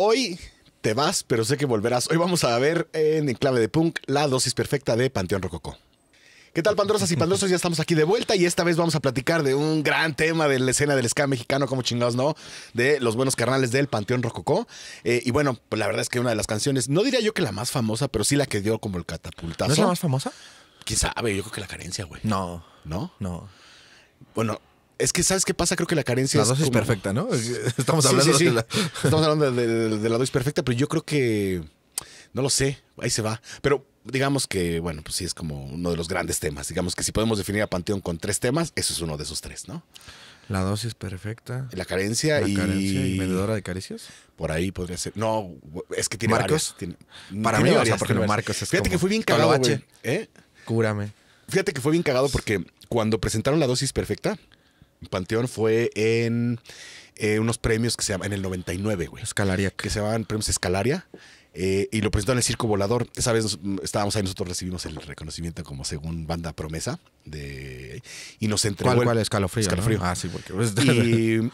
Hoy te vas, pero sé que volverás. Hoy vamos a ver en Clave de Punk la dosis perfecta de Panteón Rococó. ¿Qué tal, Pandrosas y Pandrosos? Ya estamos aquí de vuelta y esta vez vamos a platicar de un gran tema de la escena del ska mexicano, como chingados no, de los buenos carnales del Panteón Rococó. Eh, y bueno, pues la verdad es que una de las canciones, no diría yo que la más famosa, pero sí la que dio como el catapultazo. ¿No es la más famosa? ¿Quién sabe? Yo creo que la carencia, güey. No. ¿No? No. Bueno, es que, ¿sabes qué pasa? Creo que la carencia es. La dosis perfecta, ¿no? Estamos hablando, De, la... Estamos dosis perfecta, pero yo creo que. No lo sé, ahí se va. Pero digamos que, bueno, pues sí es como uno de los grandes temas. Digamos que si podemos definir a Panteón con tres temas, eso es uno de esos tres, ¿no? La dosis perfecta. La carencia la y. Carencia y de caricias. Por ahí podría ser. No, es que tiene Marcos. Para mí, o sea, porque Marcos es Fíjate que fue bien cagado, ¿Eh? Cúrame. Fíjate que fue bien cagado porque cuando presentaron la dosis perfecta, Panteón fue en eh, unos premios que se llaman en el 99, güey. Escalaria. Que se llamaban premios Escalaria. Eh, y lo presentó en el Circo Volador. Esa vez estábamos ahí, nosotros recibimos el reconocimiento como según banda promesa de y nos entregó ¿Cuál, escalofrío, escalofrío. Ah, sí, porque pues,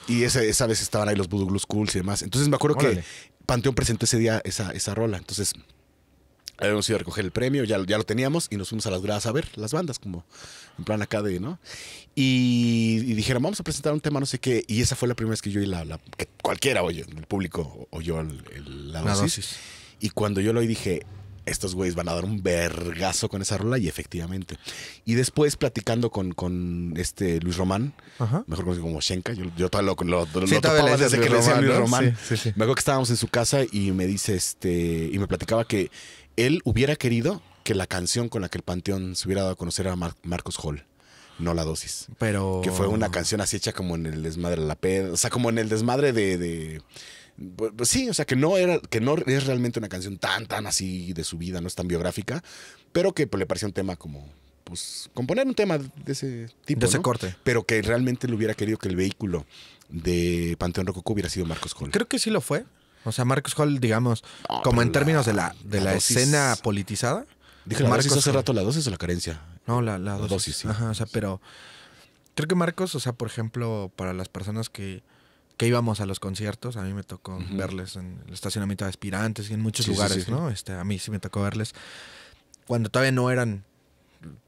y, esa, vez estaban ahí los Voodoo Cools y demás. Entonces me acuerdo que Panteón presentó ese día esa, esa rola. Entonces Habíamos ido a recoger el premio, ya, ya lo teníamos, y nos fuimos a las gradas a ver las bandas, como en plan acá de, ¿no? Y, dijeron, vamos a presentar un tema, no sé qué, y esa fue la primera vez que yo y la, cualquiera oye, el público oyó el, el, la, Y cuando yo lo oí dije, estos güeyes van a dar un vergazo con esa rola, y efectivamente. Y después platicando con, este Luis Román, mejor conocido como Shenka, yo, yo todavía lo, los desde que le decía Luis Román. me acuerdo que estábamos en su casa y me dice, este, y me platicaba que él hubiera querido que la canción con la que el Panteón se hubiera dado a conocer era Marcos Hall no la dosis. Pero. Que fue una canción así hecha como en el desmadre de la peda. O sea, como en el desmadre de. Pues sí, o sea, que no era, que no es realmente una canción tan, tan así de su vida, no es tan biográfica, pero que pues, le parecía un tema como. Pues componer un tema de ese tipo. De ese corte. Pero que realmente le hubiera querido que el vehículo de Panteón Rococo hubiera sido Marcos Hall. Creo que sí lo fue. O sea, Marcos Hall, digamos, como en términos de la, de la, escena politizada. Dije Marcos, hace rato, ¿la dosis o la carencia? No, la, la, la dosis. sí. Ajá, o sea, pero creo que Marcos, o sea, por ejemplo, para las personas que, íbamos a los conciertos, a mí me tocó verles en el estacionamiento de aspirantes y en muchos lugares, ¿no? Este, a mí sí me tocó verles cuando todavía no eran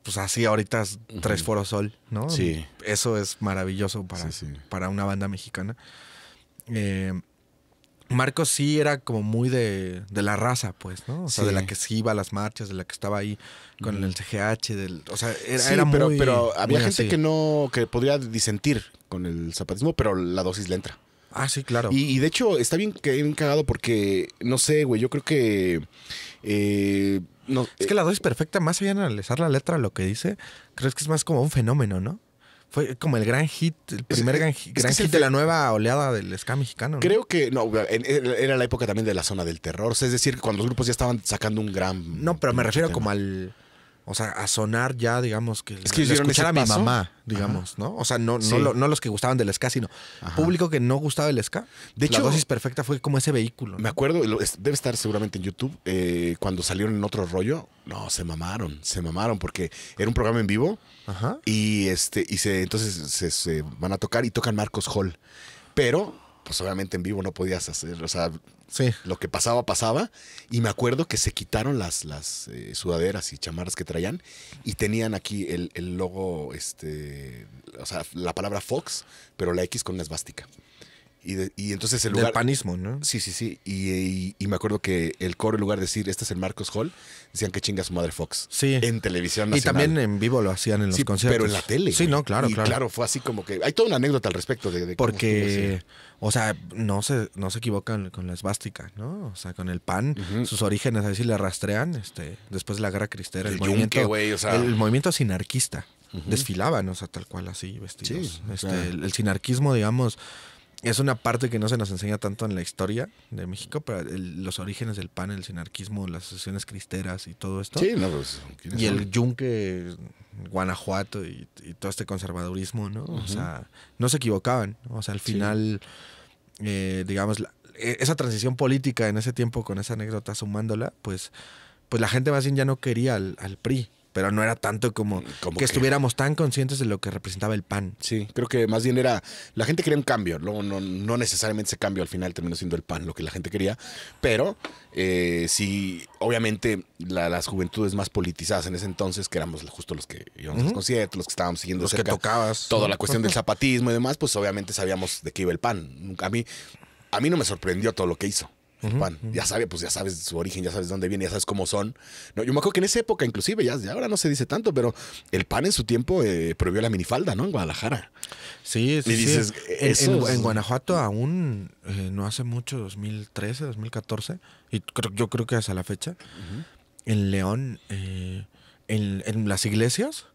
pues así ahorita tres foros sol, ¿no? Sí. Eso es maravilloso para, para una banda mexicana. Eh, Marcos sí era como muy de, la raza, pues, ¿no? O sea, de la que sí iba a las marchas, de la que estaba ahí con el CGH, del, o sea, era, pero, muy, pero había gente que no, que podría disentir con el zapatismo, pero la dosis le entra. Ah, sí, claro. Y, de hecho, está bien, que hayan cagado porque, no sé, güey, yo creo que... Eh, no, es que la dosis perfecta, más allá de analizar la letra, lo que dice, creo que es más como un fenómeno, ¿no? Fue como el gran hit, el primer gran, hit de la nueva oleada del ska mexicano. Creo que, no, era la época también de la zona del terror. es decir, cuando los grupos ya estaban sacando un gran. No, pero me refiero como al. O sea, a sonar ya, digamos, que, es que escuchar a mi mamá, digamos, ¿no? O sea, no, no, los que gustaban del ska, sino público que no gustaba del ska. De hecho, la dosis perfecta fue como ese vehículo. Me acuerdo, debe estar seguramente en YouTube, eh, cuando salieron en otro rollo, no, se mamaron, se mamaron porque era un programa en vivo y este y se entonces se, van a tocar y tocan Marcos Hall. Pero pues obviamente en vivo no podías hacer, o sea, lo que pasaba pasaba y me acuerdo que se quitaron las las eh, sudaderas y chamarras que traían y tenían aquí el, logo este, o sea, la palabra Fox, pero la X con una esvástica. Y, entonces el lugar. panismo, ¿no? Sí, sí, sí. Y, me acuerdo que el coro, en lugar de decir, este es el Marcos Hall, decían que chingas Mother Fox. Sí. En televisión nacional. Y también en vivo lo hacían en los conciertos. Pero en la tele. Sí, no, claro, claro. claro. fue así como que. Hay toda una anécdota al respecto de. Porque, o sea, no se, no se equivocan con la esvástica, ¿no? O sea, con el pan, sus orígenes, sus orígenes si le rastrean este, después de la guerra cristera. El, movimiento. el movimiento sinarquista. Desfilaban, o sea, tal cual así, vestidos. Este, el sinarquismo, digamos es una parte que no se nos enseña tanto en la historia de México, pero los orígenes del PAN, el sinarquismo, las asociaciones cristeras y todo esto. Sí, no, pues, Y el yunque, Guanajuato y, todo este conservadurismo, ¿no? O sea, no se equivocaban. O sea, al final, eh, digamos, e, esa transición política en ese tiempo con esa anécdota sumándola, pues, pues la gente más bien ya no quería al, al PRI pero no era tanto como, mm, que, estuviéramos tan conscientes de lo que representaba el PAN. Sí, creo que más bien era, la gente quería un cambio, luego no, necesariamente ese cambio al final terminó siendo el PAN lo que la gente quería, pero si eh, sí, obviamente las juventudes más politizadas en ese entonces, que éramos justo los que íbamos a los conciertos, los que estábamos siguiendo los que tocabas. toda la cuestión del zapatismo y demás, pues obviamente sabíamos de qué iba el PAN. A mí, a mí no me sorprendió todo lo que hizo el pan. Ya sabes, pues ya sabes su origen, ya sabes dónde viene, ya sabes cómo son. yo me acuerdo que en esa época, inclusive, ya, ahora no se dice tanto, pero el pan en su tiempo eh, prohibió la minifalda, ¿no? En Guadalajara. Sí, sí. Y dices, En, Guanajuato aún, eh, no hace mucho, 2013, 2014, y creo, yo creo que hasta la fecha, en León, eh, en, en, las iglesias,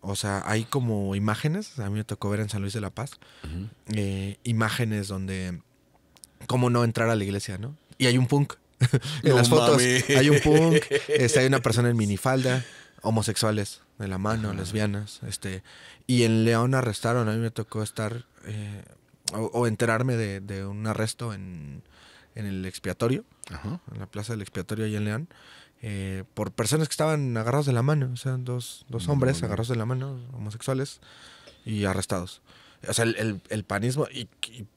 o sea, hay como imágenes, a mí me tocó ver en San Luis de la Paz, imágenes donde cómo no entrar a la iglesia, ¿no? Y hay un punk. en las fotos hay un punk, este, hay una persona en minifalda, homosexuales de la mano, lesbianas, este, y en León arrestaron, a mí me tocó estar eh, o, enterarme de, un arresto en, el expiatorio, en la plaza del expiatorio ahí en León, eh, por personas que estaban agarrados de la mano, o sea, dos, dos hombres agarrados de la mano, homosexuales, y arrestados o sea, el, panismo, y,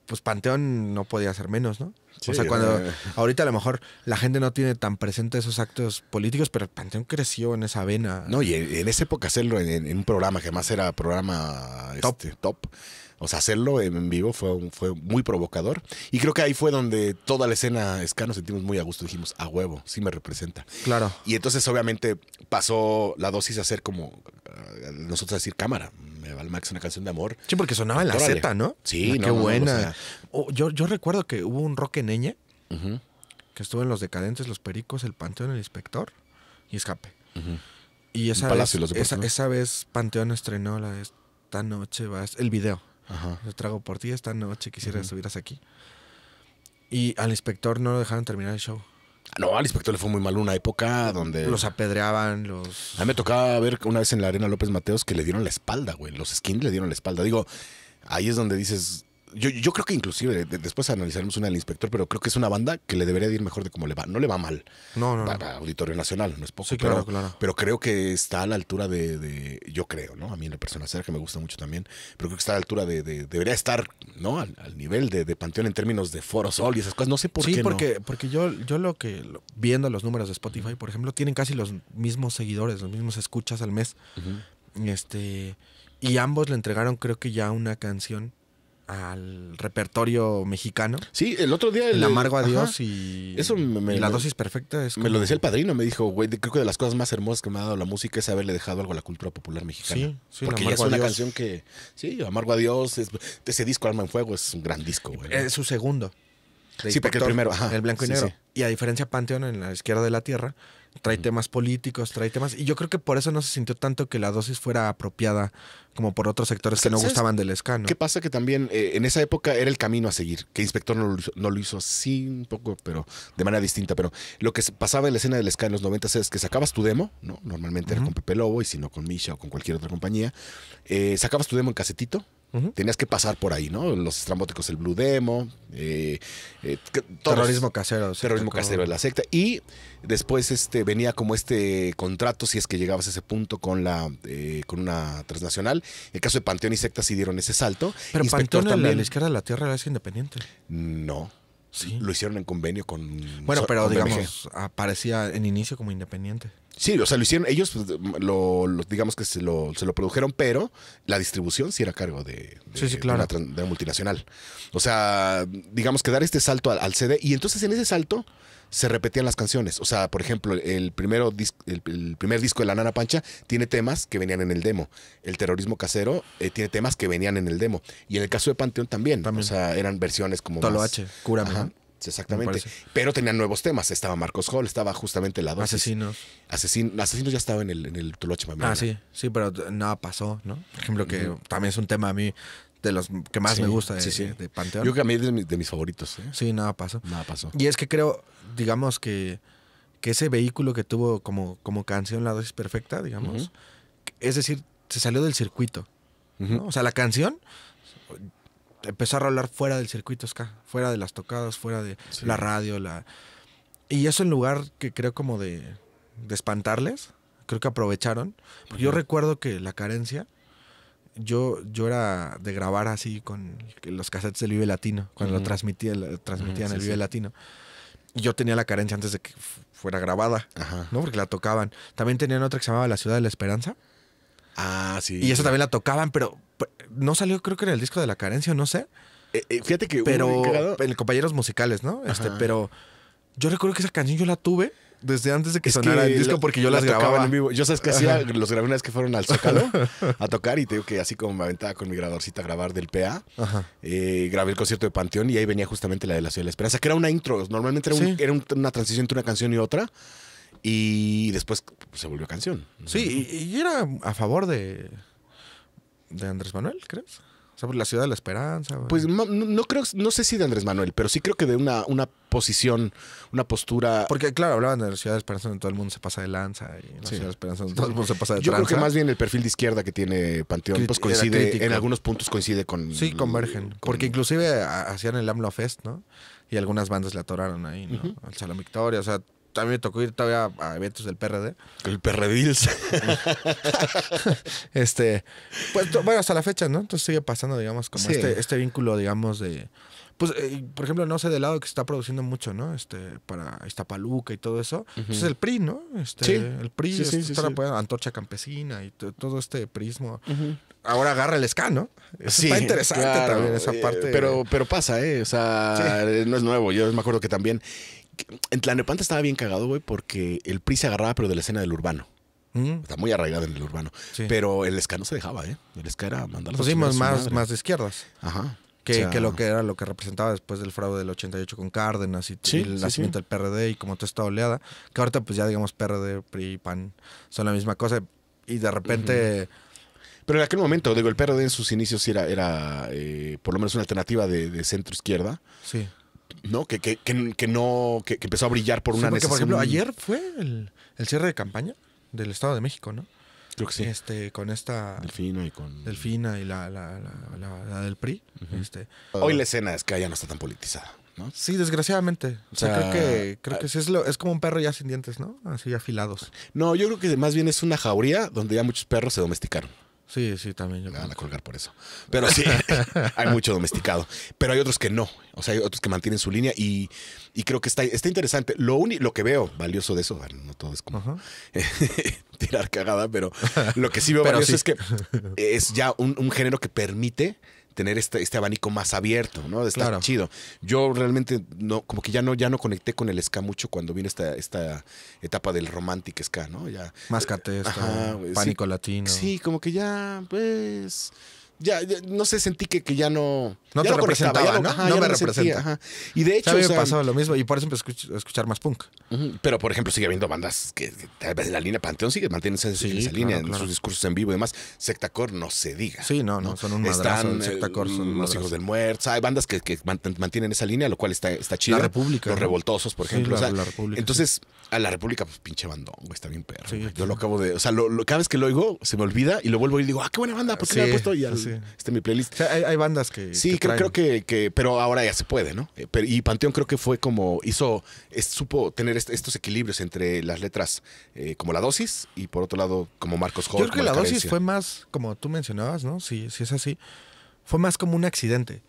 pues Panteón no podía ser menos, ¿no? o sea, cuando eh. ahorita a lo mejor la gente no tiene tan presente esos actos políticos, pero Panteón creció en esa vena. No, y en, esa época hacerlo en, un programa que más era programa top. Este, top. O sea, hacerlo en vivo fue, fue muy provocador. Y creo que ahí fue donde toda la escena Ska nos sentimos muy a gusto. Dijimos, a huevo, sí me representa. Claro. Y entonces, obviamente, pasó la dosis a ser como, nosotros decir, cámara, me max una canción de amor. Sí, porque sonaba en la Z, ¿no? Sí, ah, qué buena. yo, yo recuerdo que hubo un rock en que estuvo en Los Decadentes, Los Pericos, El Panteón, El Inspector y Escape. Y esa vez, esa, vez Panteón estrenó la Esta noche vas, el video. Lo trago por ti esta noche, quisiera que estuvieras aquí. Y al inspector no lo dejaron terminar el show. No, al inspector le fue muy mal una época donde. Los apedreaban, los. A mí me tocaba ver una vez en la Arena López Mateos que le dieron la espalda, güey. Los skins le dieron la espalda. Digo, ahí es donde dices, yo, yo creo que inclusive después analizaremos una del inspector, pero creo que es una banda que le debería ir mejor de cómo le va. No le va mal. No, no. Para Auditorio Nacional, no es poco. Sí, claro, pero, claro. pero creo que está a la altura de, yo creo, ¿no? A mí la persona que me gusta mucho también, pero creo que está a la altura de, debería estar, ¿no? Al, nivel de, Panteón en términos de foros Sol y esas cosas. No sé por qué. Sí, porque, porque yo, yo lo que, viendo los números de Spotify, por ejemplo, tienen casi los mismos seguidores, los mismos escuchas al mes. Este. Y ambos le entregaron, creo que ya una canción al repertorio mexicano. Sí, el otro día... El, amargo adiós y, eso la dosis perfecta. Es Me lo decía el padrino, me dijo, güey, creo que de las cosas más hermosas que me ha dado la música es haberle dejado algo a la cultura popular mexicana. Sí, sí, Porque ya es una canción que... Sí, amargo a Dios ese disco Arma en Fuego es un gran disco, güey. Es su segundo. Sí, porque el primero, El blanco y negro. Y a diferencia de Panteón, en la izquierda de la tierra, trae temas políticos, trae temas. Y yo creo que por eso no se sintió tanto que la dosis fuera apropiada como por otros sectores que no gustaban del escano. ¿Qué pasa? Que también eh, en esa época era el camino a seguir, que Inspector no lo, hizo, así un poco, pero de manera distinta. Pero lo que pasaba en la escena del ska en los 90 es que sacabas tu demo, ¿no? Normalmente era con Pepe Lobo y si no con Misha o con cualquier otra compañía. Eh, sacabas tu demo en casetito Tenías que pasar por ahí, ¿no? Los estrambóticos, el Blue Demo, eh, eh, terrorismo casero. Terrorismo casero de la secta. Y después este, venía como este contrato, si es que llegabas a ese punto con, la, eh, con una transnacional. En el caso de Panteón y secta sí dieron ese salto. Pero Panteón también, la, izquierda de la Tierra era independiente. No. Sí. Lo hicieron en convenio con. Bueno, pero digamos, aparecía en inicio como independiente. Sí, o sea, lo hicieron, ellos pues, lo, digamos que se lo, produjeron, pero la distribución sí era cargo de, de, una, multinacional. O sea, digamos que dar este salto al, CD y entonces en ese salto se repetían las canciones. O sea, por ejemplo, el, primero el, primer disco de La Nana Pancha tiene temas que venían en el demo. El terrorismo casero eh, tiene temas que venían en el demo. Y en el caso de Panteón también. O sea, eran versiones como... h Ajá. Exactamente. Pero tenían nuevos temas. Estaba Marcos Hall, estaba justamente la dosis. Asesinos. Asesino Asesinos ya estaba en el, en el Toloche Ah, sí, sí, pero nada pasó, ¿no? Por ejemplo, que también es un tema a mí de los que más me gusta de, Panteón. Yo creo que a mí es de, mis, favoritos. ¿eh? Sí, nada pasó. Nada pasó. Y es que creo, digamos que, ese vehículo que tuvo como, como canción La Dosis Perfecta, digamos, es decir, se salió del circuito. O sea, la canción Empezó a hablar fuera del circuito fuera de las tocadas, fuera de la radio, la... Y eso en lugar que creo como de, espantarles, creo que aprovecharon. yo recuerdo que la carencia, yo, yo era de grabar así con los cassettes del Vive Latino, cuando lo transmitía, transmitían el Vive Latino. Y yo tenía la carencia antes de que fuera grabada, ¿no? Porque la tocaban. También tenían otra que se llamaba La Ciudad de la Esperanza. Ah, sí. Y eso también la tocaban, pero no salió creo que en el disco de la carencia, no sé. Eh, eh, fíjate que... Pero... En compañeros musicales, ¿no? Este, pero yo recuerdo que esa canción yo la tuve desde antes de que sonara el disco porque yo las grababa en vivo. Yo sabes que hacía, los grabé una vez que fueron al Zócalo a tocar y te digo que así como me aventaba con mi grabadorcita a grabar del PA, eh, grabé el concierto de Panteón y ahí venía justamente la de la Ciudad de la Esperanza, que era una intro, normalmente era, una transición entre una canción y otra y después se volvió canción. Sí, y era a favor de, de Andrés Manuel, ¿crees? O la ciudad de la esperanza. Pues no, creo, no sé si de Andrés Manuel, pero sí creo que de una, una posición, una postura. Porque, claro, hablaban de la ciudad de esperanza donde todo el mundo se pasa de lanza y la ciudad de esperanza todo el mundo se pasa de Yo creo que más bien el perfil de izquierda que tiene Panteón, pues coincide, en algunos puntos coincide con. Sí, convergen. Porque inclusive hacían el AMLO Fest, ¿no? Y algunas bandas le atoraron ahí, ¿no? El Salón Victoria, o sea, también me tocó ir todavía a eventos del PRD. El PRDils. este, pues, bueno, hasta la fecha, ¿no? Entonces sigue pasando, digamos, como este, este, vínculo, digamos, de... Pues, eh, por ejemplo, no sé, del lado que se está produciendo mucho, ¿no? Este, para paluca y todo eso. Pues, es el PRI, ¿no? Este, sí. El PRI, sí, pues, Antorcha Campesina y todo este prismo. Ahora agarra el SCA, ¿no? sí, está interesante también esa eh, parte. Pero, pero pasa, ¿eh? O sea, no es nuevo. Yo me acuerdo que también en Tlanepante estaba bien cagado, güey, porque el PRI se agarraba, pero de la escena del urbano. Mm. Está muy arraigado en el urbano. Pero el SCA no se dejaba, ¿eh? El SCA era mandar pues más, más, más de izquierdas. Ajá. Que, lo que era lo que representaba después del fraude del 88 con Cárdenas y, el nacimiento del PRD y como todo esta oleada, que ahorita pues ya digamos PRD, PRI, PAN son la misma cosa y de repente... Pero en aquel momento, digo, el PRD en sus inicios era, era eh, por lo menos una alternativa de, de centro izquierda. Sí. ¿no? Que, no, empezó a brillar por una necesidad. Por ejemplo, ayer fue el, cierre de campaña del Estado de México, ¿no? Este, con esta. Delfina y con. Delfina y la, del PRI. este. Hoy la escena es que ya no está tan politizada. Sí, desgraciadamente. creo que, creo que es, lo, es como un perro ya sin dientes, ¿no? Así afilados. No, yo creo que más bien es una jauría donde ya muchos perros se domesticaron. Sí, sí, también. Yo me van a colgar por eso. Pero sí, hay mucho domesticado. Pero hay otros que no. O sea, hay otros que mantienen su línea y, y creo que está, está interesante. Lo, único, lo que veo valioso de eso, no todo es como tirar cagada, pero lo que sí veo valioso es que es ya un, un género que permite tener este, este, abanico más abierto, ¿no? de estar chido. Yo realmente no, como que ya no, ya no conecté con el ska mucho cuando vino esta, esta etapa del romantic ska, ¿no? Ya. Más catesta, eh, pánico latino. Sí, como que ya, pues ya, no sé, sentí que, que ya no. No te representaba, ¿no? me, representa. Y de hecho. O me pasaba lo mismo y por eso empecé a escuchar más punk. Pero, por ejemplo, sigue habiendo bandas que, tal la línea Panteón sigue manteniendo esa, línea en sus discursos en vivo y demás. Sectacor no se diga. Sí, no, no, son un madrazo. son mm, los hijos del muerto. hay bandas que, mantienen esa línea, lo cual está, está chido. La República. Los revoltosos, por ejemplo. la, República, entonces, a la República, pues pinche bandón, está bien perro. Yo lo acabo de. O sea, lo, cada vez que lo oigo, se me olvida y lo vuelvo y digo, ah, qué buena banda, porque qué me he puesto? Y en este, mi playlist. hay, bandas que. Sí, creo, que, Pero ahora ya se puede, ¿no? Eh, y Panteón creo que fue como. Hizo. supo tener estos equilibrios entre las letras eh, como la dosis y por otro lado como Marcos Jorge. Yo creo que la, dosis fue más, como tú mencionabas, ¿no? Si, es así. Fue más como un accidente.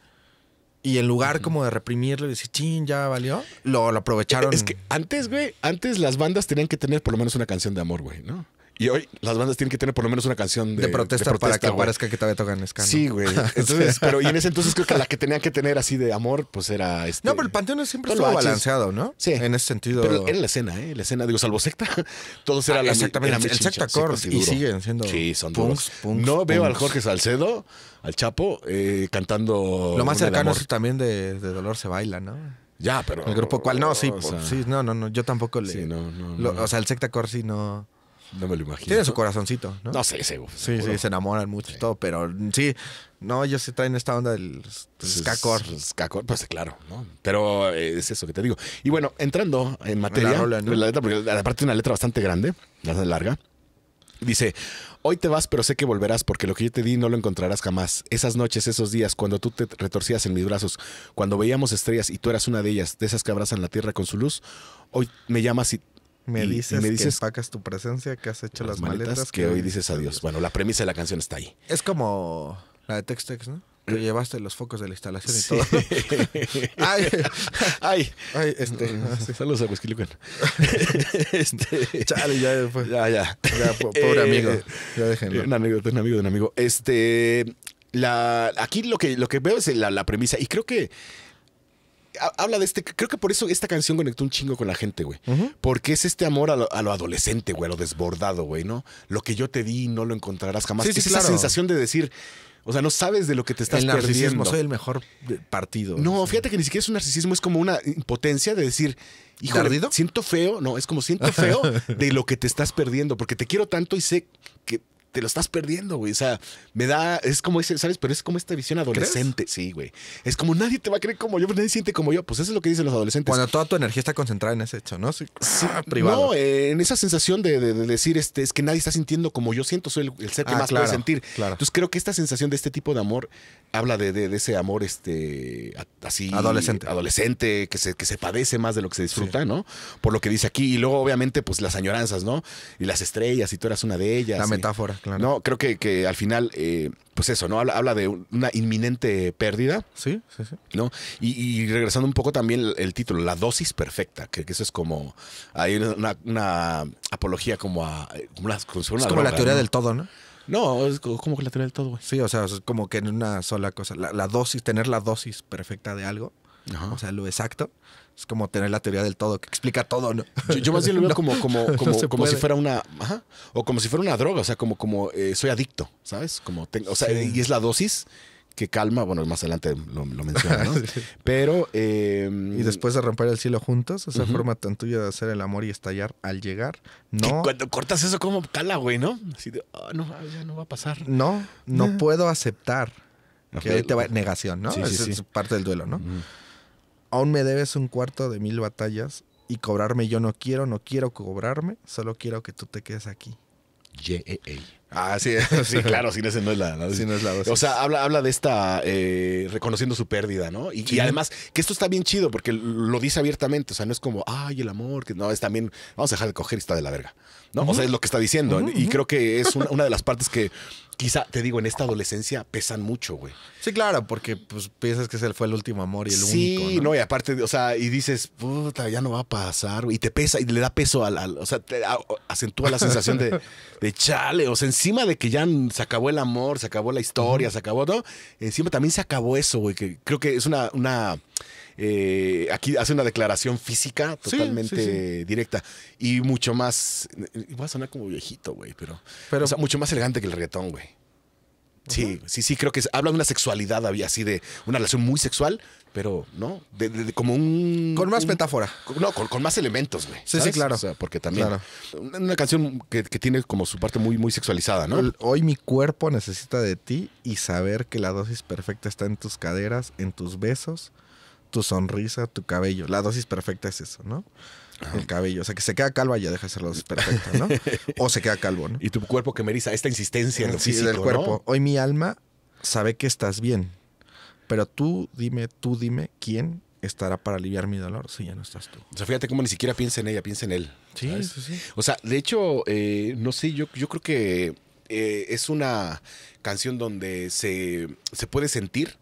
Y en lugar como de reprimirlo y decir, ching, ya valió, lo, lo, aprovecharon. Es que antes, güey, antes las bandas tenían que tener por lo menos una canción de amor, güey, ¿no? Y hoy las bandas tienen que tener por lo menos una canción de, protesta, para que aparezca que todavía tocan ska. Sí, güey. Entonces, pero y en ese entonces creo que la que tenían que tener así de amor, pues era este. No, pero el Panteón siempre estuvo balanceado, ¿no? Sí. En ese sentido. Pero era la escena, ¿eh? La escena, digo, salvo secta, todos eran ah, Exactamente. el secta core y siguen siendo. Sí, son punks, punks No veo al Jorge Salcedo, al Chapo, eh, cantando. Lo más cercano es también de, Dolor se baila, ¿no? Ya, pero. El grupo cual no, sí, sí, no, no, no, yo tampoco le. Sí, no, O sea, el secta core sí no. No me lo imagino. Tiene su corazoncito, ¿no? No sé, Sí, sí, se enamoran mucho y todo, pero sí, no, yo sí en esta onda del pues skakor. Skakor, pues claro, ¿no? Pero eh, es eso que te digo. Y bueno, entrando en materia, la, la letra, porque aparte es una letra bastante grande, bastante larga. Dice, hoy te vas pero sé que volverás porque lo que yo te di no lo encontrarás jamás. Esas noches, esos días, cuando tú te retorcías en mis brazos, cuando veíamos estrellas y tú eras una de ellas, de esas que abrazan la tierra con su luz, hoy me llamas y me dices que empacas tu presencia, que has hecho las, maletas, que, hoy dices adiós. Bueno, la premisa de la canción está ahí. Es como la de Tex Tex, ¿no? Eh. Que llevaste los focos de la instalación y todo. ay, ay, ay, este. Ah, Saludos a Huesquilican. este, Chale, ya después. Ya, ya. pobre eh, amigo. Ya déjenlo. Un amigo, un amigo de un amigo. Este. La, aquí lo que, lo que veo es la, la premisa, y creo que habla de este. Creo que por eso esta canción conectó un chingo con la gente, güey. Porque es este amor a lo, adolescente, güey, a lo desbordado, güey, ¿no? Lo que yo te di no lo encontrarás jamás. es esa sensación de decir. O sea, no sabes de lo que te estás el narcisismo, perdiendo. Soy el mejor partido. No, fíjate que ni siquiera es un narcisismo, es como una impotencia de decir, hijo, siento feo, no, es como siento feo de lo que te estás perdiendo, porque te quiero tanto y sé que te lo estás perdiendo, güey. O sea, me da, es como ese, ¿sabes? Pero es como esta visión adolescente, sí, güey. Es como nadie te va a creer como yo, nadie siente como yo. Pues eso es lo que dicen los adolescentes. Cuando toda tu energía está concentrada en ese hecho, ¿no? Sí, ah, privado. No, en esa sensación de, decir, este, es que nadie está sintiendo como yo siento, soy el, ser que ah, más claro, puede sentir. Claro. Entonces creo que esta sensación de este tipo de amor habla de, ese amor, este, así. Adolescente. Adolescente, que se, que se padece más de lo que se disfruta, ¿no? Por lo que dice aquí. Y luego, obviamente, pues las añoranzas, ¿no? Y las estrellas, y tú eras una de ellas. La metáfora. No, creo que, al final, eh, pues eso, ¿no? Habla, de una inminente pérdida. Sí, sí, sí. ¿No? Y, regresando un poco también el, título, la dosis perfecta, que, eso es como. Hay una, una apología como a. Como como es como la teoría del todo, ¿no? No, es como la teoría del todo, Sí, o sea, es como que en una sola cosa. La, dosis, tener la dosis perfecta de algo. O sea, lo exacto es como tener la teoría del todo, que explica todo, Yo, más bien lo veo como, como, como, como si fuera una. o como si fuera una droga, o sea, como, como eh, soy adicto, ¿sabes? Como tengo, o sea, y es la dosis que calma, bueno, más adelante lo, lo Pero. Em, y después de romper el cielo juntos, esa forma tan tuya de hacer el amor y estallar al llegar, no. Cuando cortas eso, como cala, güey, ¿no? Así de, ah, no, ah, ya no va a pasar. No, no ah. puedo aceptar. negación, ¿no? Sí, es, parte del duelo, ¿no? aún me debes un cuarto de mil batallas y cobrarme yo no quiero, no quiero cobrarme, solo quiero que tú te quedes aquí. Yeah, Ah, sí, sí claro, sin ese no es la, O sea, habla, de esta eh, reconociendo su pérdida, ¿no? Y, además, que esto está bien chido porque lo dice abiertamente. O sea, no es como, ay, el amor, que no, es también, vamos a dejar de coger y está de la verga, ¿no? O sea, es lo que está diciendo. Y creo que es una de las partes que quizá, te digo, en esta adolescencia pesan mucho, güey. Sí, claro, porque pues piensas que ese fue el último amor y el único. Sí, ¿no? y aparte, o sea, y dices, puta, ya no va a pasar, güey. Y te pesa, y le da peso al, o sea, acentúa la sensación de, chale, o sea, encima de que ya se acabó el amor, se acabó la historia, se acabó, todo. Encima también se acabó eso, güey, que creo que es una, una eh, aquí hace una declaración física totalmente directa y mucho más, eh, va a sonar como viejito, güey, pero, o sea, mucho más elegante que el reggaetón, güey. Sí, sí, sí, creo que habla de una sexualidad había así de una relación muy sexual, pero no, de, como un. Con más metáfora. No, con, más elementos, güey. Sí, sí, claro. porque también. Una, canción que, tiene como su parte muy, muy sexualizada, ¿no? Hoy mi cuerpo necesita de ti y saber que la dosis perfecta está en tus caderas, en tus besos tu sonrisa, tu cabello. La dosis perfecta es eso, ¿no? El cabello. O sea, que se queda calva ya deja de ser dosis perfecta, ¿no? o se queda calvo, ¿no? Y tu cuerpo que me esta insistencia en el cuerpo. Hoy mi alma sabe que estás bien. Pero tú dime, tú dime quién estará para aliviar mi dolor si ya no estás tú. O sea, fíjate cómo ni siquiera piensa en ella, piensa en él. Sí, eso sí. O sea, de hecho, eh, no sé, yo, yo creo que eh, es una canción donde se, se puede sentir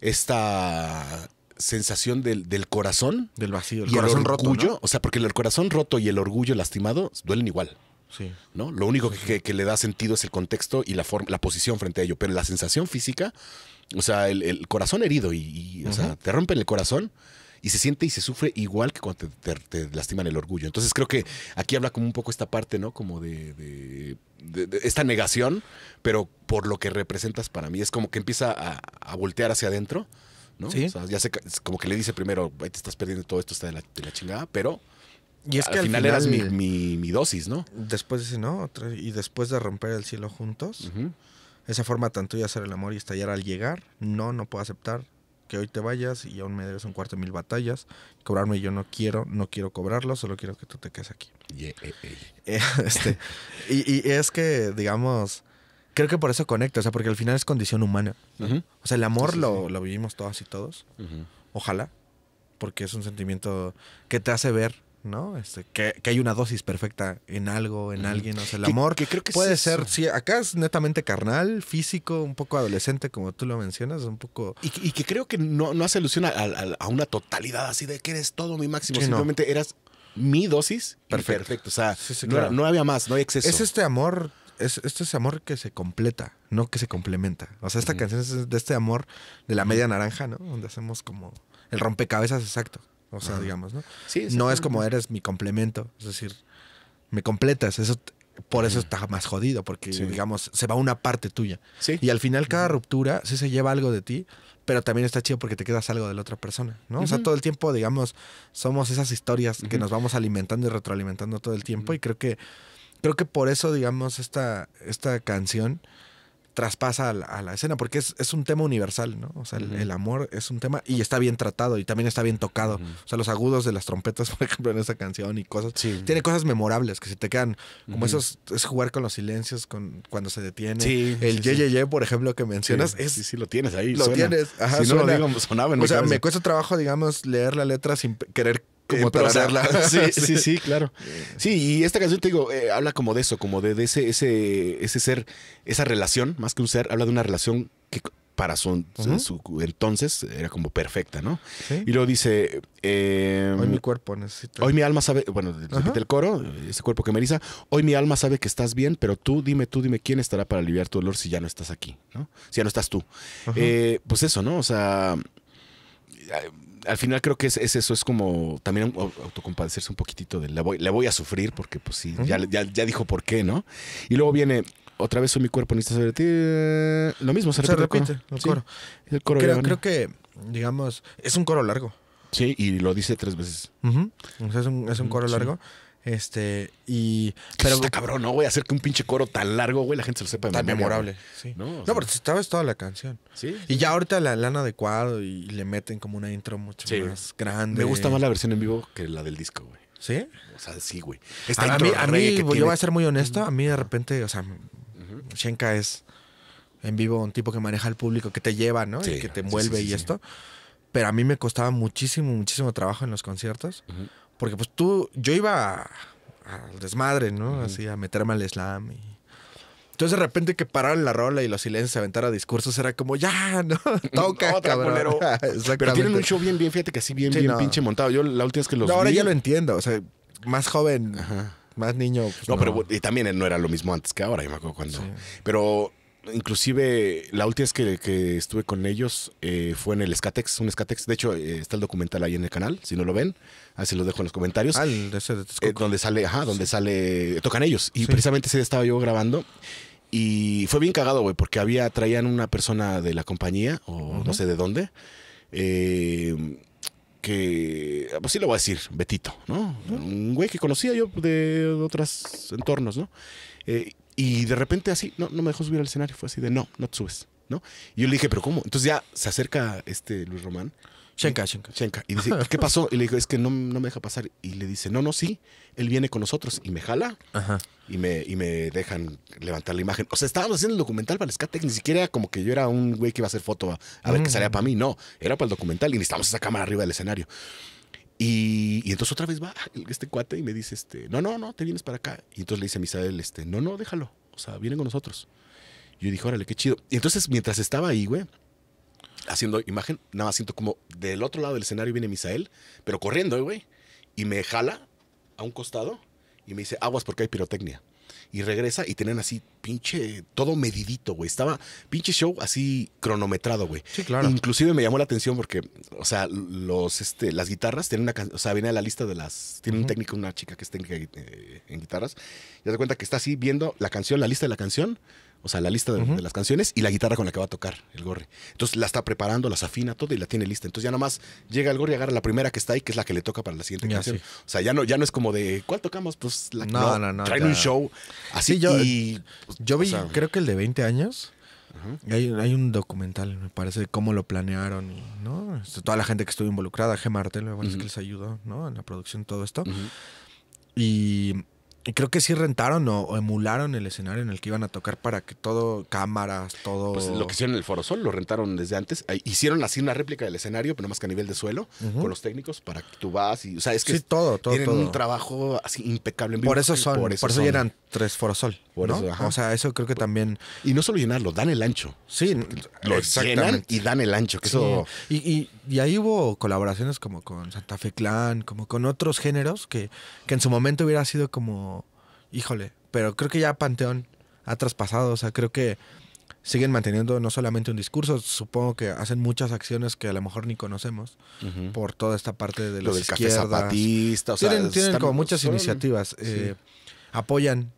esta sensación del, corazón. Del vacío. El corazón orgullo, o sea, porque el corazón roto y el orgullo lastimado duelen igual. Sí. ¿no? Lo único que, le da sentido es el contexto y la, forma, la posición frente a ello. Pero la sensación física, o sea, el, corazón herido y, te rompen el corazón y se siente y se sufre igual que cuando te, te, lastiman el orgullo. Entonces creo que aquí habla como un poco esta parte, ¿no? Como de, esta negación, pero por lo que representas para mí. Es como que empieza a, a voltear hacia adentro ya como que le dice primero, te estás perdiendo todo esto, está de la, chingada, pero... Y es al que al final, eras mi, dosis, ¿no? Después de ¿no? Y después de romper el cielo juntos, esa forma tan tuya hacer el amor y estallar al llegar, no, no puedo aceptar que hoy te vayas y aún me debes un cuarto de mil batallas. Cobrarme yo no quiero, no quiero cobrarlo, solo quiero que tú te quedes aquí. Eh, eh. Eh, este, y es que, digamos, Creo que por eso conecta, o sea, porque al final es condición humana. O sea, el amor lo, lo, vivimos todas y todos. Ojalá, porque es un sentimiento que te hace ver, ¿no? Este, que, que hay una dosis perfecta en algo, en alguien. O sea, el amor que, creo que puede ser, sí, acá es netamente carnal, físico, un poco adolescente, como tú lo mencionas, un poco. Y, que creo que no, no hace alusión a, a, una totalidad así de que eres todo mi máximo, simplemente eras mi dosis perfecto. perfecto. O sea, no, no había más, no hay exceso. Es este amor es, esto es este amor que se completa, no que se complementa. O sea, esta canción es de este amor de la media naranja, ¿no? Donde hacemos como el rompecabezas exacto. O sea, digamos, ¿no? Sí, no es como eres mi complemento. Es decir, me completas. Eso, por eso está más jodido, porque, digamos, se va una parte tuya. ¿Sí? Y al final cada ruptura sí se lleva algo de ti, pero también está chido porque te quedas algo de la otra persona, ¿no? O sea, todo el tiempo, digamos, somos esas historias que nos vamos alimentando y retroalimentando todo el tiempo y creo que creo que por eso, digamos, esta, esta canción traspasa a la, escena, porque es, es, un tema universal, ¿no? O sea, el, amor es un tema y está bien tratado y también está bien tocado. O sea, los agudos de las trompetas, por ejemplo, en esa canción y cosas. Tiene cosas memorables que se te quedan, como esos, es jugar con los silencios con, cuando se detiene. Sí, el ye, ye, por ejemplo, que mencionas. sí, sí, lo tienes ahí. Lo tienes. Ajá, si no lo digo, sonaba en O sea, me cuesta trabajo, digamos, leer la letra sin querer eh, sí, sí, claro. Sí, y esta canción, te digo, eh, habla como de eso, como de, ese, ese, ese ser, esa relación, más que un ser, habla de una relación que para su, entonces era como perfecta, ¿no? Y luego dice... Em, hoy mi cuerpo necesita... Hoy mi alma sabe... Bueno, repite el coro, ese cuerpo que me eriza. Hoy mi alma sabe que estás bien, pero tú dime, tú dime quién estará para aliviar tu dolor si ya no estás aquí, ¿no? Si ya no estás tú. Eh, pues eso, ¿no? O sea al final creo que es, eso, es como también autocompadecerse un poquitito de la voy, a sufrir porque pues sí, ya, dijo por qué, ¿no? Y luego viene otra vez soy oh, mi cuerpo, necesita sobre ti. Lo mismo, se, repite. el coro. creo, que, digamos, es un coro largo. Sí, y lo dice tres veces. es, un, es un coro largo. Este, y. Pero, cabrón, ¿no, voy a Hacer que un pinche coro tan largo, güey, la gente se lo sepa Tan memorable, sí. No, porque o toda la canción. Sí, Y ya ahorita la han adecuado y le meten como una intro mucho más grande. Me gusta más la versión en vivo que la del disco, güey. ¿Sí? O sea, sí, güey. a mí, a mí, yo voy a ser muy honesto, a mí de repente, o sea, Shenka es en vivo un tipo que maneja el público, que te lleva, ¿no? Sí, que te envuelve y esto. Pero a mí me costaba muchísimo, muchísimo trabajo en los conciertos. Porque pues tú, yo iba al desmadre, ¿no? Así a meterme al slam Entonces de repente que pararon la rola y los silencios se aventara discursos era como, ya, no, toca, cabrón. Pero tienen un show bien, bien, fíjate que así bien, bien pinche montado. Yo la última vez que los no, ahora ya lo entiendo, o sea, más joven, más niño. Pues, no, pero y también eh, no era lo mismo antes que ahora, yo me acuerdo cuando... Pero inclusive la última vez que, estuve con ellos eh, fue en el Escatex. un Escatex. De hecho, eh, está el documental ahí en el canal, si no lo ven, así lo dejo en los comentarios. Ah, de ese eh, donde sale, ajá, donde sale, tocan ellos. Y precisamente ese estaba yo grabando. Y fue bien cagado, güey, porque había, traían una persona de la compañía, o no sé de dónde, que, pues sí lo voy a decir, Betito, ¿no? Un güey que conocía yo de otros entornos, ¿no? Eh, y de repente así, no, no me dejó subir al escenario. Fue así de, no, no te subes, ¿no? Y yo le dije, pero ¿cómo? Entonces ya se acerca este Luis Román. Shenka, Shenka. Shenka. Y dice, ¿qué pasó? Y le digo, es que no, no, me deja pasar. Y le dice, no, no, sí, él viene con nosotros. Y me jala. Ajá. Y me, y me dejan levantar la imagen. O sea, estábamos haciendo el documental para el Skatec. Ni siquiera como que yo era un güey que iba a hacer foto a, ver qué mm. salía para mí. No, era para el documental y necesitábamos esa cámara arriba del escenario. Y, entonces otra vez va este cuate y me dice, este, no, no, no, te vienes para acá. Y entonces le dice a Misael, este, no, no, déjalo. O sea, vienen con nosotros. Y yo dije, órale, qué chido. Y entonces mientras estaba ahí, güey, haciendo imagen, nada más siento como del otro lado del escenario viene Misael, pero corriendo, eh, güey. Y me jala a un costado y me dice, aguas porque hay pirotecnia y regresa y tienen así pinche todo medidito, güey. Estaba pinche show así cronometrado, güey. Sí, claro. Inclusive me llamó la atención porque, o sea, los este las guitarras tienen una, o sea, viene a la lista de las tiene un técnico, una chica que es técnica eh, en guitarras. Ya te cuenta que está así viendo la canción, la lista de la canción o sea, la lista de, las canciones y la guitarra con la que va a tocar el gorri. Entonces la está preparando, las afina todo y la tiene lista. Entonces ya nomás llega el gorri y agarra la primera que está ahí, que es la que le toca para la siguiente canción. O sea, ya no, ya no es como de ¿cuál tocamos? Pues la no, no, no, traen un show. Así yo, pues, yo vi, creo que el de 20 años. hay, un documental, me parece, de cómo lo planearon, y, ¿no? Este, toda la gente que estuvo involucrada, G. Martel, me que les ayudó, En la producción, todo esto. Y y creo que sí rentaron o, emularon el escenario en el que iban a tocar para que todo, cámaras, todo. Pues lo que hicieron en el Foro Sol, lo rentaron desde antes. Hicieron así una réplica del escenario, pero más que a nivel de suelo, con los técnicos, para que tú vas y. O sea, es que. Sí, todo, todo. Tienen todo. un trabajo así impecable Por eso son. Por eso, llenan tres Forosol. O sea, eso creo que también. Y no solo llenarlo, dan el ancho. Sí, lo eh, llenan y dan el ancho. Y, y, ahí hubo colaboraciones como con Santa Fe Clan, como con otros géneros que, en su momento hubiera sido como. Híjole, pero creo que ya Panteón ha traspasado. O sea, creo que siguen manteniendo no solamente un discurso, supongo que hacen muchas acciones que a lo mejor ni conocemos por toda esta parte de los Lo del café o sea, tienen, como muchas iniciativas, eh, apoyan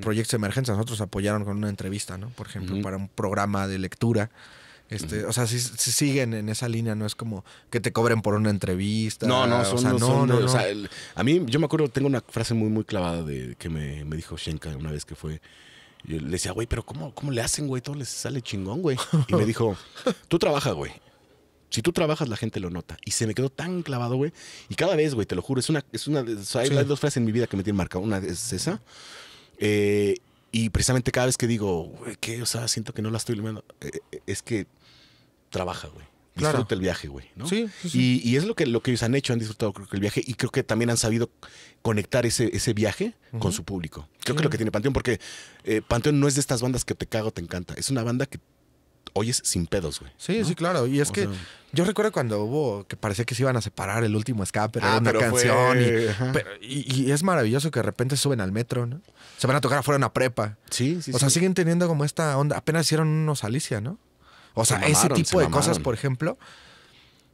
proyectos de emergencia Nosotros apoyaron con una entrevista, ¿no? Por ejemplo, para un programa de lectura. Este, O sea, si, siguen en esa línea, no es como que te cobren por una entrevista. No, no, no, a mí, yo me acuerdo, tengo una frase muy, muy clavada de que me, dijo Shenka una vez que fue. le decía, güey, pero cómo, ¿cómo le hacen, güey? Todo les sale chingón, güey. Y me dijo, tú trabajas güey. Si tú trabajas, la gente lo nota. Y se me quedó tan clavado, güey. Y cada vez, güey, te lo juro, es una, es una, dos frases en mi vida que me tienen marcado. Una es esa eh, y precisamente cada vez que digo, güey, O sea, siento que no la estoy iluminando. Eh, eh, es que trabaja, güey. Disfruta el viaje, güey. Sí, Y, es lo que, lo que ellos han hecho, han disfrutado creo que el viaje y creo que también han sabido conectar ese, ese viaje con su público. Creo que lo que tiene Panteón, porque Panteón no es de estas bandas que te cago, te encanta. Es una banda que oyes sin pedos, güey. Sí, sí, claro. Y es que yo recuerdo cuando hubo que parecía que se iban a separar el último escape, era ah, una canción. Y, es maravilloso que de repente suben al metro, ¿no? Se van a tocar afuera una prepa. Sí, sí. O sea, siguen teniendo como esta onda. Apenas hicieron unos Alicia, ¿no? O sea, ese tipo de cosas, por ejemplo,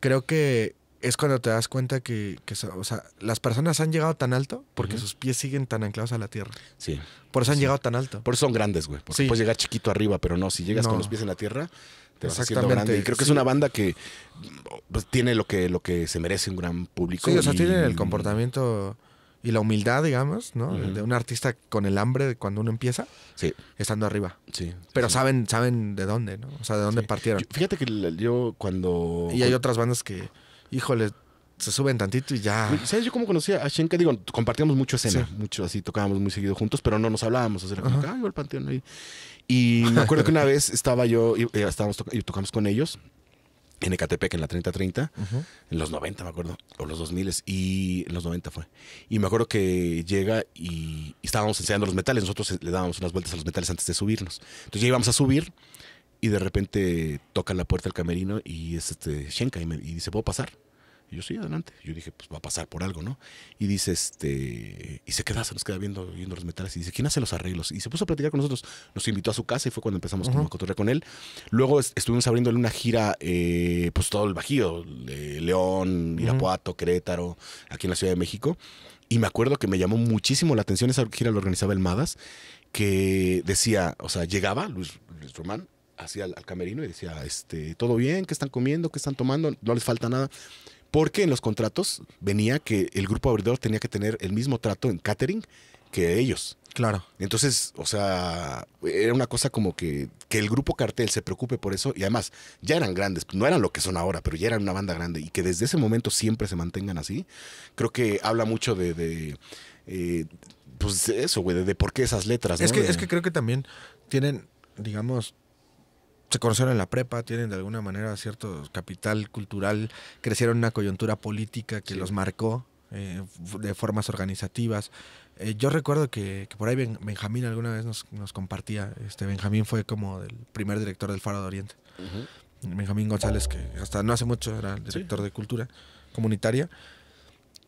creo que es cuando te das cuenta que, que o sea, las personas han llegado tan alto porque sus pies siguen tan anclados a la tierra. Sí. Por eso han llegado tan alto. Por eso son grandes, güey. Porque puedes llegar chiquito arriba, pero no, si llegas con los pies en la tierra, te vas grande. Y creo que es una banda que pues, tiene lo que, lo que se merece un gran público. Sí, o sea, tienen el comportamiento y la humildad, digamos, ¿no? De un artista con el hambre de cuando uno empieza, sí. estando arriba. Sí. Pero saben saben de dónde, ¿no? O sea, de dónde partieron. fíjate que yo cuando... Y hay otras bandas que híjole, se suben tantito y ya. ¿Sabes? Yo como conocía a Shenka, digo, compartíamos mucho escena, mucho así, tocábamos muy seguido juntos, pero no nos hablábamos, o sea, como, ah, el panteón ahí. Y me acuerdo que una vez estaba yo, y, eh, estábamos tocamos con ellos en Ecatepec, en la 3030, en los 90, me acuerdo, o los 2000, y en los 90 fue. Y me acuerdo que llega y, y estábamos enseñando los metales, nosotros eh, le dábamos unas vueltas a los metales antes de subirnos. Entonces ya íbamos a subir y de repente toca la puerta del camerino y es este Shenka y, me, dice, ¿puedo pasar? Y yo, sí, adelante. Yo dije, pues va a pasar por algo, ¿no? Y dice, este, y se queda, se nos queda viendo, viendo los metales y dice, ¿quién hace los arreglos? Y se puso a platicar con nosotros, nos invitó a su casa y fue cuando empezamos uh -huh. con él. Luego estuvimos abriéndole una gira, eh, pues todo el Bajío, León, Irapuato, Querétaro, aquí en la Ciudad de México. Y me acuerdo que me llamó muchísimo la atención, esa gira la organizaba el Madas, que decía, o sea, llegaba Luis Román, hacia al, camerino y decía, este, todo bien, ¿qué están comiendo? ¿Qué están tomando? No les falta nada. Porque en los contratos venía que el grupo abridor tenía que tener el mismo trato en catering que ellos. Claro. Entonces, o sea, era una cosa como que, que el grupo cartel se preocupe por eso y además ya eran grandes, no eran lo que son ahora, pero ya eran una banda grande y que desde ese momento siempre se mantengan así, creo que habla mucho de, eh, pues eso, güey, de, por qué esas letras. Es, que, es que creo que también tienen, digamos, se conocieron en la prepa, tienen de alguna manera cierto capital cultural, crecieron en una coyuntura política que los marcó eh, de formas organizativas. Eh, yo recuerdo que, por ahí Benjamín alguna vez nos, compartía, este Benjamín fue como el primer director del Faro de Oriente. Benjamín González, que hasta no hace mucho era el director de cultura comunitaria.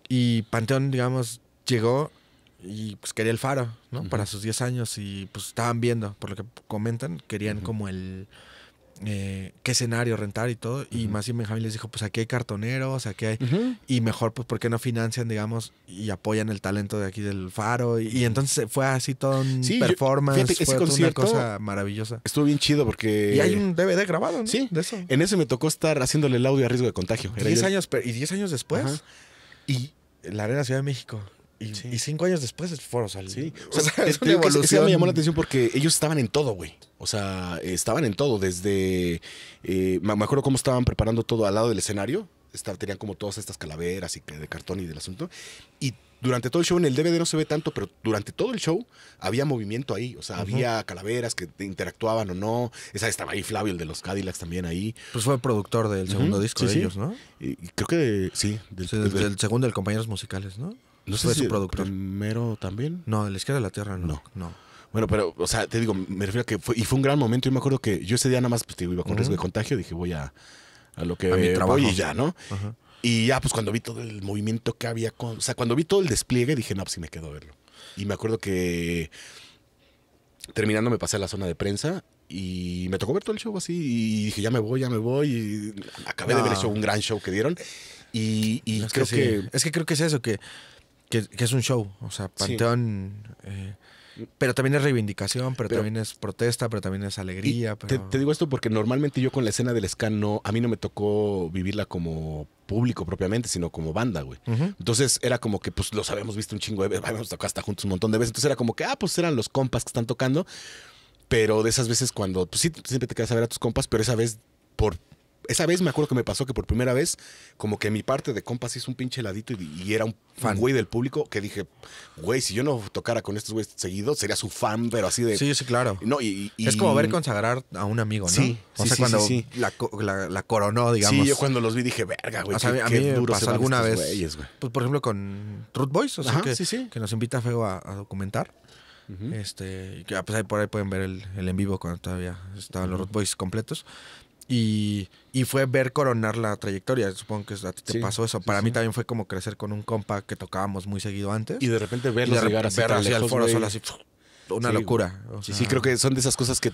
Y Panteón, digamos, llegó y pues quería el faro, ¿no? Para sus 10 años y pues estaban viendo, por lo que comentan, querían como el eh, qué escenario rentar y todo. Y más y Benjamín les dijo, pues aquí hay cartoneros, aquí hay... Y mejor, pues, ¿por qué no financian, digamos, y apoyan el talento de aquí del Faro? Y, entonces eh, fue así todo un performance, fue una cosa maravillosa. Estuvo bien chido porque... Y hay un DVD grabado, Sí, de eso. En ese me tocó estar haciéndole el audio a riesgo de contagio. diez años, y 10 años después. Y la Arena Ciudad de México. Y, cinco años después fueron, Foro sí. o sea, es evolución. me llamó la atención porque ellos estaban en todo, güey. O sea, estaban en todo, desde... Eh, me acuerdo cómo estaban preparando todo al lado del escenario. Estaban, tenían como todas estas calaveras y de cartón y del asunto. Y durante todo el show, en el DVD no se ve tanto, pero durante todo el show había movimiento ahí. O sea, había calaveras que interactuaban o no. Esa, estaba ahí Flavio, el de los Cadillacs también ahí. Pues fue el productor del segundo disco de ellos, ¿no? Y, creo que sí. Del, segundo, del Compañeros Musicales, ¿no? No sé pues su productor. primero también. No, de la izquierda de la tierra no. No. Bueno, pero, o sea, te digo, me refiero a que fue, y fue un gran momento. Yo me acuerdo que yo ese día nada más pues, te iba con riesgo de contagio, dije, voy a, a lo que trabajo. y ya, ¿no? Y ya, pues cuando vi todo el movimiento que había, o sea, cuando vi todo el despliegue, dije, no, pues sí me quedo a verlo. Y me acuerdo que terminando me pasé a la zona de prensa y me tocó ver todo el show así y dije, ya me voy, ya me voy. Y acabé de ver eso un gran show que dieron. Y, creo que, Es que creo que es eso, que que, es un show, o sea, Panteón... Eh, pero también es reivindicación, pero, también es protesta, pero también es alegría. Te, digo esto porque normalmente yo con la escena del scan a mí no me tocó vivirla como público propiamente, sino como banda, güey. Entonces era como que pues los habíamos visto un chingo de veces, habíamos tocado hasta juntos un montón de veces. Entonces era como que, ah, pues eran los compas que están tocando. Pero de esas veces cuando, pues sí, siempre te quedas a ver a tus compas, pero esa vez por esa vez me acuerdo que me pasó que por primera vez, como que mi parte de compas hizo un pinche heladito y, era un fan. güey del público que dije, güey, si yo no tocara con estos güeyes seguidos, sería su fan, pero así de. Sí, sí, claro. No, y, es como ver consagrar a un amigo, ¿no? o sea, cuando la, la, coronó, digamos. Sí, yo cuando los vi dije, verga, güey. qué, a duro alguna vez. Pues, por ejemplo, con Root Boys, o sea, que, nos invita Feo a, documentar. Este, ah, pues ahí por ahí pueden ver el, en vivo cuando todavía estaban los Root Boys completos. Y, fue ver coronar la trayectoria. Supongo que a ti te pasó eso. Para mí también fue como crecer con un compa que tocábamos muy seguido antes. Y de repente verlo llegar así, ver hacia el foro así. Una locura. sí, creo que son de esas cosas que.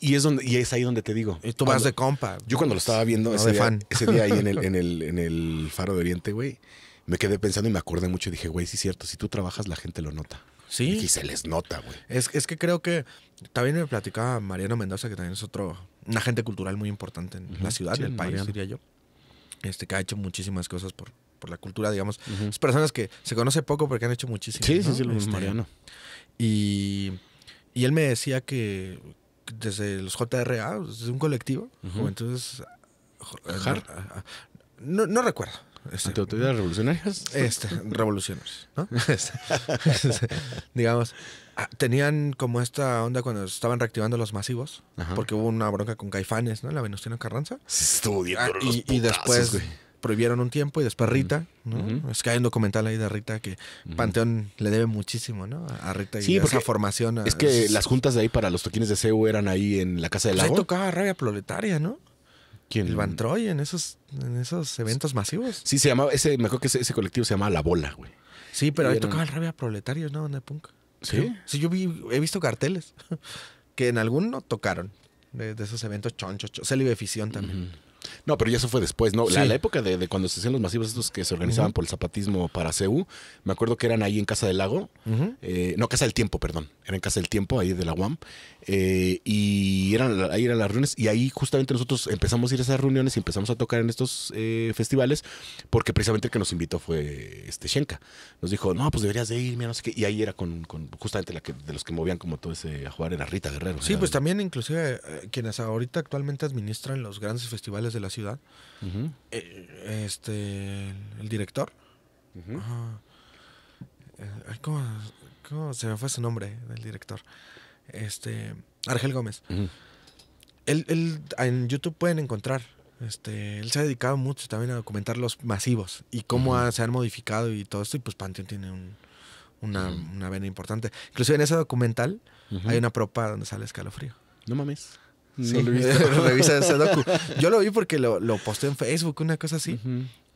Y es, donde, y es ahí donde te digo. tú vas de compa. Yo cuando lo estaba viendo ese, día, ahí en el, Faro de Oriente, güey, me quedé pensando y me acordé mucho y dije, güey, sí es cierto, si tú trabajas la gente lo nota. Sí. Y se les nota, güey. Es, es que creo que también me platicaba Mariano Mendoza, que también es otro un agente cultural muy importante en la ciudad, en el país, diría yo. Este, que ha hecho muchísimas cosas por, la cultura, digamos. Es Personas que se conoce poco porque han hecho muchísimas. cosas. Sí, sí, sí, lo este, Mariano. Y, él me decía que desde los JRA, es un colectivo, entonces... Eh, ah, ah, no, no recuerdo. Este, ¿Ante revolucionarias? Este, revolucionarios, ¿no? Este, este, digamos, Ah, tenían como esta onda cuando estaban reactivando los masivos, porque hubo una bronca con Caifanes, ¿no? La Venustiano Carranza. Sí, ah, y, después prohibieron un tiempo y después Rita, ¿no? Es que hay un documental ahí de Rita que Panteón le debe muchísimo, ¿no? A Rita y formación. es que las juntas de ahí para los toquines de CEU eran ahí en la Casa del pues Lago. Ahí tocaba Rabia Proletaria, ¿no? ¿Quién? El Van Troy en esos, en esos eventos masivos. Sí, se llamaba, ese, mejor que ese, colectivo se llamaba La Bola, güey. Sí, pero ahí tocaba Rabia proletaria ¿no? donde punk. ¿Sí? Sí, yo vi, he visto carteles que en alguno tocaron de, esos eventos chonchos, chon, Fisión también. No, pero ya eso fue después, ¿no? La, época de, cuando se hacían los masivos estos que se organizaban por el zapatismo para CEU, me acuerdo que eran ahí en Casa del Lago, eh, no, Casa del Tiempo, perdón, era en Casa del Tiempo, ahí de la UAM, eh, y eran, ahí eran las reuniones, y ahí justamente nosotros empezamos a ir a esas reuniones y empezamos a tocar en estos eh, festivales, porque precisamente el que nos invitó fue este Shenka. Nos dijo, no, pues deberías de ir, mira, no sé qué, y ahí era con, justamente la que, de los que movían como todo ese a jugar era Rita Guerrero. Sí, pues también inclusive quienes ahorita actualmente administran los grandes festivales de la ciudad. Eh, este, el director. Eh, ¿cómo, se me fue su nombre del director? Este, Argel Gómez. Él, en YouTube pueden encontrar. Este, él se ha dedicado mucho también a documentar los masivos y cómo se han modificado y todo esto. Y pues Panteón tiene una, una, vena importante. Inclusive en ese documental hay una propa donde sale escalofrío. No mames. Yo lo vi porque lo, posté en Facebook, una cosa así.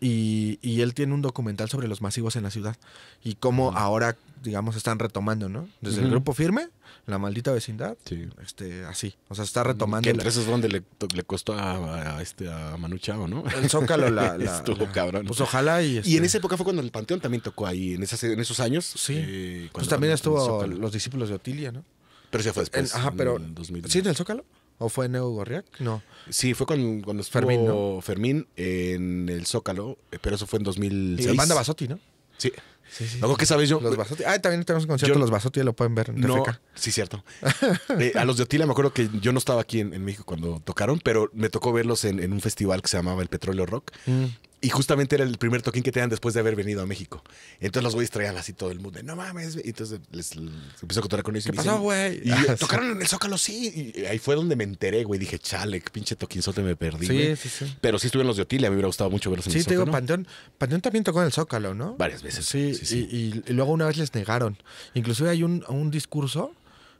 y, él tiene un documental sobre los masivos en la ciudad y cómo ahora, digamos, están retomando, ¿no? Desde el grupo firme, la maldita vecindad, este, así. O sea, está retomando. Que entre donde le, costó a, este, a Manu Chao, ¿no? El Zócalo la, Estuvo cabrón. Pues ojalá y... Y en este esa época fue cuando el Panteón también tocó ahí, en, esas, en esos años. Sí. Eh, pues también estuvo los discípulos de Otilia, ¿no? Pero ya fue después. ajá, pero... ¿Sí en el Zócalo? ¿O fue Neo Gorriac? No. Sí, fue con, cuando Fermín, Fermín en el Zócalo, eh, pero eso fue en 2006. Y banda Basotti, ¿no? Sí. Sí, sí. Luego, ¿qué sabes yo? Los Basotti. Ah, también tenemos un concierto de los Basotti, lo pueden ver en no, Sí, cierto. Eh, a los de Otila me acuerdo que yo no estaba aquí en, México cuando tocaron, pero me tocó verlos en, un festival que se llamaba El Petróleo Rock. Mm. Y justamente era el primer toquín que tenían después de haber venido a México. Entonces los güeyes traían así todo el mundo. No mames. Y entonces les, empezó a contar con ellos. Y ¿Qué pasó, güey? Y ah, tocaron en el Zócalo, sí. Y ahí fue donde me enteré, güey. Dije, chale, pinche te me perdí. Sí, sí, sí. Pero sí estuvieron los de Otilia. Me hubiera gustado mucho verlos en el Zócalo. Sí, te digo, Panteón, también tocó en el Zócalo, ¿no? Varias veces. Sí, sí, Y, luego una vez les negaron. Inclusive hay un, discurso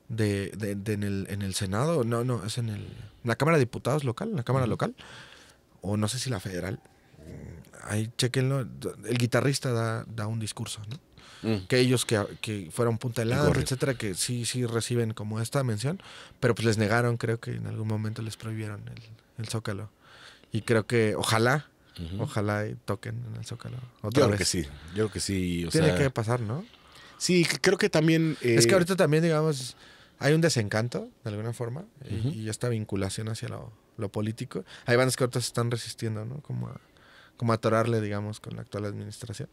de, en, el, en, el, Senado. No, no, es en, el, la Cámara de Diputados local, la Cámara local. O no sé si la federal ahí chequenlo, el guitarrista da, un discurso, ¿no? Mm. Que ellos que, fueron punta de lado, etcétera, que sí, sí reciben como esta mención, pero pues les negaron, creo que en algún momento les prohibieron el, Zócalo. Y creo que ojalá, ojalá toquen en el Zócalo. Otra yo creo que sí, yo creo que sí. Tiene que pasar, ¿no? Sí, creo que también... Eh, es que ahorita también, digamos, hay un desencanto, de alguna forma, y, esta vinculación hacia lo, lo político. Hay bandas que ahorita se están resistiendo, ¿no? Como a como atorarle, digamos, con la actual administración.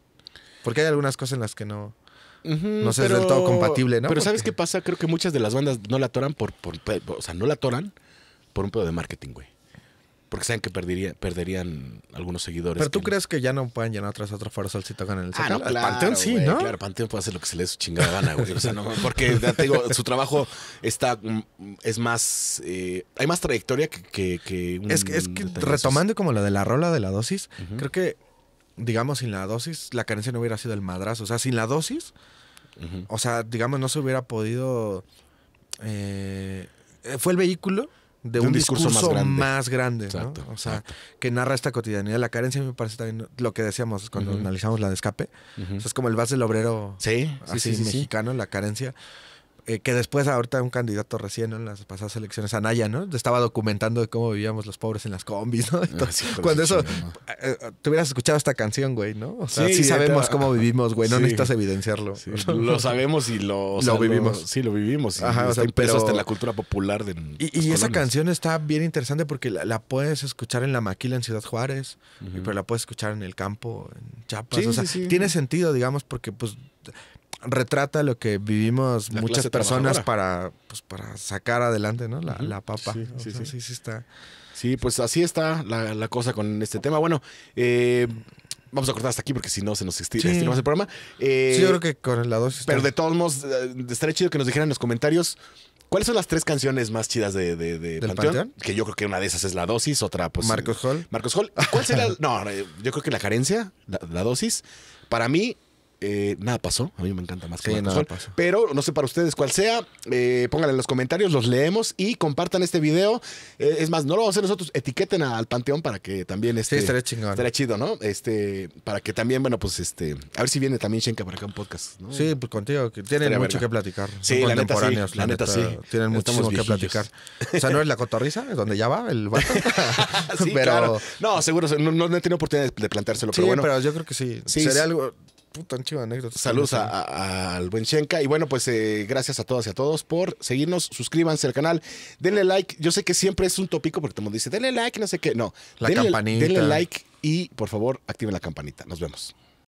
Porque hay algunas cosas en las que no, no se pero, es del todo compatible, ¿no? Pero ¿sabes qué pasa? Creo que muchas de las bandas no la atoran por, por, o sea, no la atoran por un pedo de marketing, güey porque saben que perdería, perderían algunos seguidores. Pero tú crees que ya no pueden llenar otras otras farsas si tocan el Ah, Panteón sí, ¿no? Claro, Panteón puede hacer lo que se le dé su chingada gana, güey. O sea, no, porque digo, su trabajo está, mm, es más, eh, hay más trayectoria que... es que, retomando como lo de la rola de la dosis, creo que, digamos, sin la dosis, la carencia no hubiera sido el madrazo. O sea, sin la dosis, o sea, digamos, no se hubiera podido... Eh, fue el vehículo de, un, discurso, más grande. Más grande ¿no? O sea, que narra esta cotidianidad. La carencia me parece también lo que decíamos cuando analizamos la de escape. es como el vas del obrero sí, así mexicano, la carencia. Eh, que después ahorita un candidato recién en las pasadas elecciones, Anaya, ¿no? Estaba documentando de cómo vivíamos los pobres en las combis, ¿no? Ah, cuando eso, eh, eh, te hubieras escuchado esta canción, güey, ¿no? O sí, sabemos cómo vivimos, güey, no necesitas evidenciarlo. Lo sabemos y lo, lo vivimos. sí, lo vivimos. Ajá, o hasta en la cultura popular. De y, y esa canción está bien interesante porque la, puedes escuchar en La Maquila, en Ciudad Juárez, pero la puedes escuchar en el campo, en Chiapas. o sea, tiene sentido, digamos, porque pues retrata lo que vivimos muchas personas para, pues, para sacar adelante, ¿no? La, papa. Sí, sí, sí. sí, está. Sí, pues así está la, cosa con este tema. Bueno, eh, vamos a cortar hasta aquí porque si no se nos estira, el programa. Eh, sí, yo creo que con la dosis. Pero de todos modos, eh, estaría chido que nos dijeran en los comentarios. ¿Cuáles son las tres canciones más chidas de, de, Panteón? Que yo creo que una de esas es La Dosis, otra pues... Marcos Hall. Marcos Hall. ¿Cuál será? no, yo creo que La Carencia, la Dosis. Para mí, eh, nada pasó. A mí me encanta más que nada pasó. Pero no sé para ustedes cuál sea. Eh, pónganle en los comentarios, los leemos y compartan este video. Eh, es más, no lo vamos a hacer nosotros. Etiqueten al Panteón para que también esté Sí, este, chido, ¿no? Este, para que también, bueno, pues este. A ver si viene también Shenka para acá un podcast. Sí, pues contigo. Que tienen mucho que platicar. Sí, Son contemporáneos. sí, la neta, sí. Tienen mucho que platicar. o sea, no es la cotorriza, donde ya va el vato. pero... No, seguro. No, no, he tenido oportunidad de planteárselo, pero bueno. pero yo creo que sí. sí Sería algo puta, chiva anécdota. Saludos a, al buen Y bueno, pues eh, gracias a todas y a todos por seguirnos. Suscríbanse al canal. Denle like. Yo sé que siempre es un tópico porque todo mundo dice, denle like, no sé qué. No. La campanita. Denle like y por favor activen la campanita. Nos vemos.